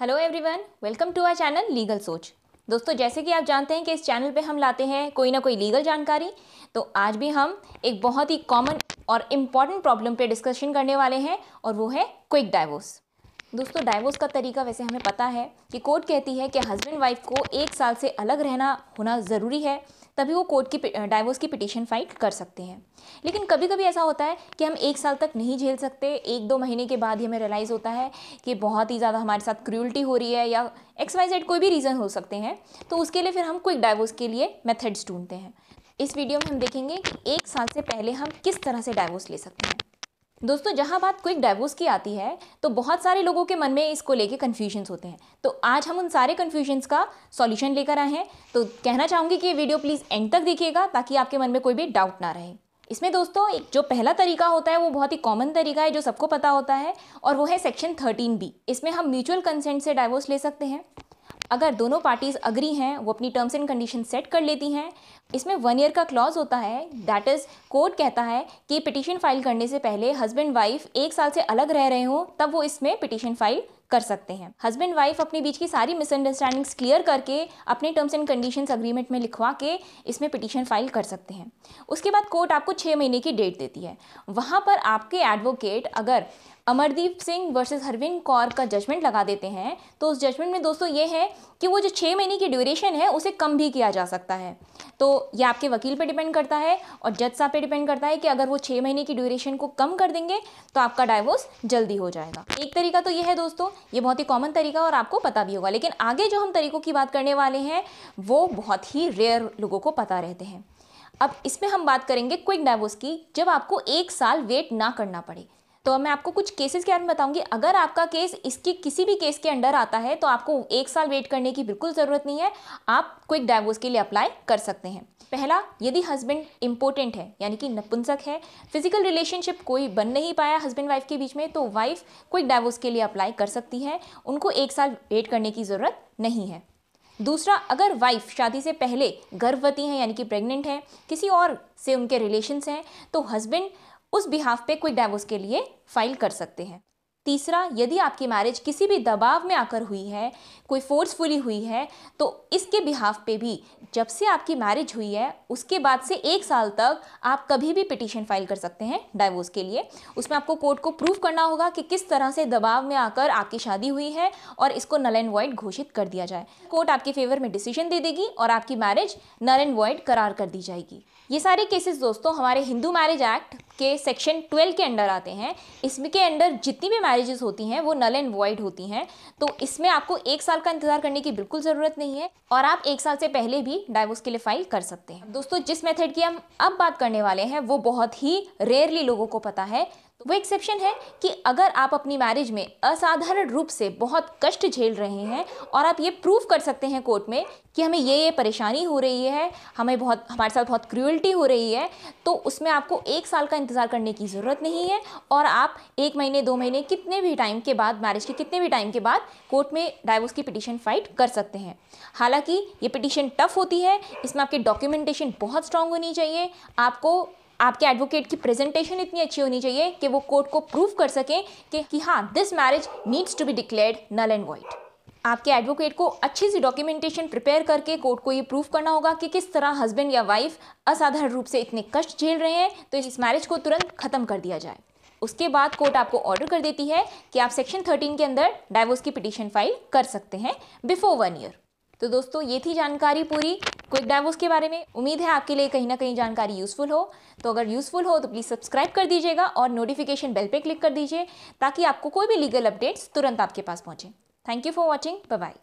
hello everyone welcome to our channel legal सोच दोस्तों जैसे कि आप जानते हैं कि इस चैनल पे हम लाते हैं कोई ना कोई लीगल जानकारी तो आज भी हम एक बहुत ही कॉमन और इम्पॉर्टेंट प्रॉब्लम पे डिस्कशन करने वाले हैं और वो है क्विक डाइवोर्स दोस्तों डाइवोर्स का तरीका वैसे हमें पता है कि कोर्ट कहती है कि हस्बैंड वाइफ को एक साल से अलग रहना होना ज़रूरी है तभी वो कोर्ट की डाइवोर्स की पिटीशन फाइल कर सकते हैं लेकिन कभी कभी ऐसा होता है कि हम एक साल तक नहीं झेल सकते एक दो महीने के बाद ही हमें रियलाइज़ होता है कि बहुत ही ज़्यादा हमारे साथ क्रूल्टी हो रही है या एक्स वाई जेड कोई भी रीज़न हो सकते हैं तो उसके लिए फिर हम क्विक डाइवोर्स के लिए मेथड्स ढूंढते हैं इस वीडियो में हम देखेंगे कि एक साल से पहले हम किस तरह से डाइवोर्स ले सकते हैं दोस्तों जहाँ बात क्विक डाइवोर्स की आती है तो बहुत सारे लोगों के मन में इसको लेके कन्फ्यूजन्स होते हैं तो आज हम उन सारे कन्फ्यूजन्स का सॉल्यूशन लेकर आए हैं तो कहना चाहूँगी कि ये वीडियो प्लीज़ एंड तक देखिएगा ताकि आपके मन में कोई भी डाउट ना रहे इसमें दोस्तों एक जो पहला तरीका होता है वो बहुत ही कॉमन तरीका है जो सबको पता होता है और वो है सेक्शन थर्टीन बी इसमें हम म्यूचुअल कंसेंट से डाइवोर्स ले सकते हैं अगर दोनों पार्टीज़ अग्री हैं वो अपनी टर्म्स एंड कंडीशन सेट कर लेती हैं इसमें वन ईयर का क्लॉज होता है दैट इज़ कोर्ट कहता है कि पिटिशन फाइल करने से पहले हस्बैंड वाइफ एक साल से अलग रह रहे हों तब वो इसमें पिटिशन फाइल कर सकते हैं हस्बैंड वाइफ अपने बीच की सारी मिसअंडरस्टैंडिंग्स क्लियर करके अपने टर्म्स एंड कंडीशंस अग्रीमेंट में लिखवा के इसमें पिटीशन फाइल कर सकते हैं उसके बाद कोर्ट आपको छः महीने की डेट देती है वहाँ पर आपके एडवोकेट अगर अमरदीप सिंह वर्सेस हरविंद कौर का जजमेंट लगा देते हैं तो उस जजमेंट में दोस्तों ये है कि वो जो छः महीने की ड्यूरेशन है उसे कम भी किया जा सकता है तो ये आपके वकील पे डिपेंड करता है और जज साहब पे डिपेंड करता है कि अगर वो छः महीने की ड्यूरेशन को कम कर देंगे तो आपका डाइवोर्स जल्दी हो जाएगा एक तरीका तो ये है दोस्तों ये बहुत ही कॉमन तरीका और आपको पता भी होगा लेकिन आगे जो हम तरीकों की बात करने वाले हैं वो बहुत ही रेयर लोगों को पता रहते हैं अब इसमें हम बात करेंगे क्विक डाइवोर्स की जब आपको एक साल वेट ना करना पड़े तो मैं आपको कुछ केसेस के बारे में बताऊंगी अगर आपका केस इसके किसी भी केस के अंडर आता है तो आपको एक साल वेट करने की बिल्कुल ज़रूरत नहीं है आप क्विक डाइवोर्स के लिए अप्लाई कर सकते हैं पहला यदि हस्बैंड इम्पोर्टेंट है यानी कि नपुंसक है फिजिकल रिलेशनशिप कोई बन नहीं पाया हस्बैंड वाइफ के बीच में तो वाइफ क्विक डाइवोर्स के लिए अप्लाई कर सकती है उनको एक साल वेट करने की ज़रूरत नहीं है दूसरा अगर वाइफ शादी से पहले गर्भवती हैं यानी कि प्रेग्नेंट हैं किसी और से उनके रिलेशन्स हैं तो हस्बैंड उस बिहाफ पे क्विक डाइवोर्स के लिए फाइल कर सकते हैं तीसरा यदि आपकी मैरिज किसी भी दबाव में आकर हुई है कोई फोर्सफुली हुई है तो इसके बिहाफ पे भी जब से आपकी मैरिज हुई है उसके बाद से एक साल तक आप कभी भी पिटीशन फाइल कर सकते हैं डाइवोर्स के लिए उसमें आपको कोर्ट को प्रूव करना होगा कि किस तरह से दबाव में आकर आपकी शादी हुई है और इसको नल एंड वॉइड घोषित कर दिया जाए कोर्ट आपके फेवर में डिसीजन दे देगी और आपकी मैरिज नल एंड वॉइड करार कर दी जाएगी ये सारे केसेस दोस्तों हमारे हिंदू मैरिज एक्ट के सेक्शन ट्वेल्व के अंडर आते हैं इसमें के अंडर जितनी भी मैरिजेस होती हैं वो नल एंड वॉइड होती हैं तो इसमें आपको एक साल का इंतजार करने की बिल्कुल ज़रूरत नहीं है और आप एक साल से पहले भी डाइवोर्स के लिए फाइल कर सकते हैं दोस्तों जिस मेथड की हम अब बात करने वाले हैं वो बहुत ही रेयरली लोगों को पता है वो एक्सेप्शन है कि अगर आप अपनी मैरिज में असाधारण रूप से बहुत कष्ट झेल रहे हैं और आप ये प्रूव कर सकते हैं कोर्ट में कि हमें ये ये परेशानी हो रही है हमें बहुत हमारे साथ बहुत क्रूअल्टी हो रही है तो उसमें आपको एक साल का इंतज़ार करने की ज़रूरत नहीं है और आप एक महीने दो महीने कितने भी टाइम के बाद मैरिज के कितने भी टाइम के बाद कोर्ट में डाइवोर्स की पिटिशन फाइट कर सकते हैं हालांकि ये पिटिशन टफ होती है इसमें आपकी डॉक्यूमेंटेशन बहुत स्ट्रांग होनी चाहिए आपको आपके एडवोकेट की प्रेजेंटेशन इतनी अच्छी होनी चाहिए कि वो कोर्ट को प्रूव कर सकें कि, कि हाँ this marriage needs to be declared null and void आपके एडवोकेट को अच्छी सी डॉक्यूमेंटेशन प्रिपेयर करके कोर्ट को ये प्रूफ करना होगा कि किस तरह हस्बैंड या वाइफ असाधारण रूप से इतने कष्ट झेल रहे हैं तो इस मैरिज को तुरंत खत्म कर दिया जाए उसके बाद कोर्ट आपको ऑर्डर कर देती है कि आप सेक्शन 13 के अंदर डाइवोर्स की पिटीशन फाइल कर सकते हैं बिफोर वन ईयर तो दोस्तों ये थी जानकारी पूरी क्विक डाइवोर्स के बारे में उम्मीद है आपके लिए कहीं ना कहीं जानकारी यूज़फुल हो तो अगर यूज़फुल हो तो प्लीज़ सब्सक्राइब कर दीजिएगा और नोटिफिकेशन बेल पे क्लिक कर दीजिए ताकि आपको कोई भी लीगल अपडेट्स तुरंत आपके पास पहुँचें thank you for watching bye